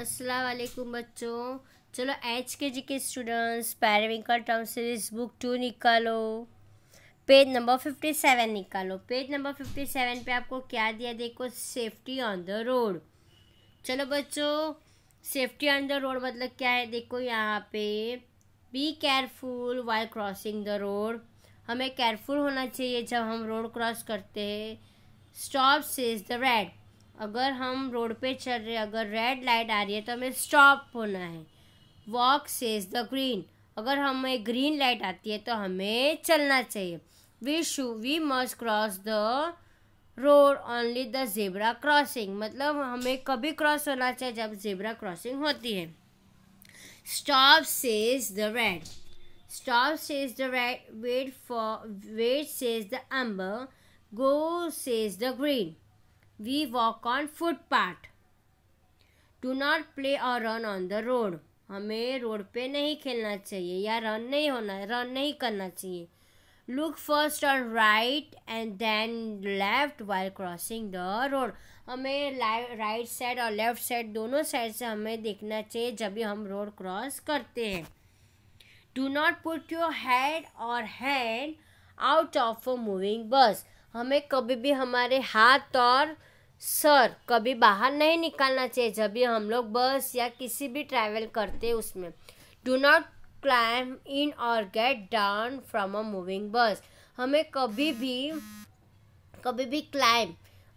अस्सलाम वालेकुम बच्चों चलो एच के जी के students Periwinkle term series book two निकालो पेज नंबर फिफ्टी सेवन निकालो पेज नंबर फिफ्टी सेवन पे आपको क्या दिया देखो सेफ्टी ऑन द रोड चलो बच्चों सेफ्टी ऑन द रोड मतलब क्या है देखो यहाँ पे be careful while crossing the road हमें केयरफुल होना चाहिए जब हम रोड क्रॉस करते हैं स्टॉप सेज द रेड अगर हम रोड पे चल रहे अगर रेड लाइट आ रही है तो हमें स्टॉप होना है वॉक सेज द ग्रीन अगर हमें ग्रीन लाइट आती है तो हमें चलना चाहिए we should we must cross the road only the zebra crossing मतलब हमें कभी क्रॉस होना चाहिए जब जेबरा क्रॉसिंग होती है stop says the red stop says the red wait for wait says the amber go says the green We walk on footpath. Do not play or run on the road. हमें road पे नहीं खेलना चाहिए या run नहीं होना run नहीं करना चाहिए लुक फर्स्ट और right and then left while crossing the road हमें राइट साइड और लेफ्ट साइड दोनों साइड से हमें देखना चाहिए जब भी हम रोड क्रॉस करते हैं do not put your head और hand out of a moving bus हमें कभी भी हमारे हाथ और सर कभी बाहर नहीं निकालना चाहिए जब भी हम लोग बस या किसी भी ट्रैवल करते उसमें डू नॉट क्लाइम इन और get down from a moving bus हमें कभी भी कभी भी क्लाइम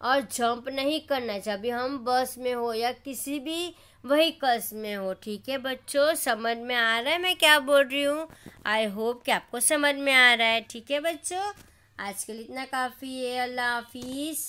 और जंप नहीं करना जब भी हम बस में हो या किसी भी वहीकल्स में हो ठीक है बच्चों समझ में आ रहा है मैं क्या बोल रही हूँ आई होप कि आपको समझ में आ रहा है ठीक है बच्चों आज के लिए इतना काफ़ी है अल्लाह हाफिज़